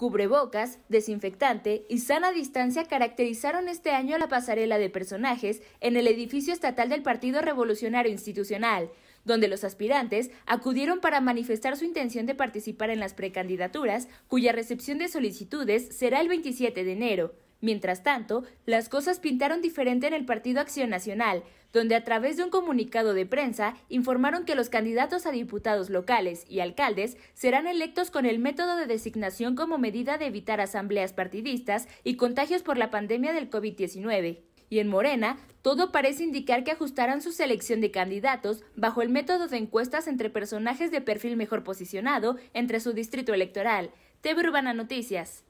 Cubrebocas, desinfectante y sana distancia caracterizaron este año la pasarela de personajes en el edificio estatal del Partido Revolucionario Institucional, donde los aspirantes acudieron para manifestar su intención de participar en las precandidaturas, cuya recepción de solicitudes será el 27 de enero. Mientras tanto, las cosas pintaron diferente en el Partido Acción Nacional, donde a través de un comunicado de prensa informaron que los candidatos a diputados locales y alcaldes serán electos con el método de designación como medida de evitar asambleas partidistas y contagios por la pandemia del COVID-19. Y en Morena, todo parece indicar que ajustarán su selección de candidatos bajo el método de encuestas entre personajes de perfil mejor posicionado entre su distrito electoral. TV Urbana Noticias.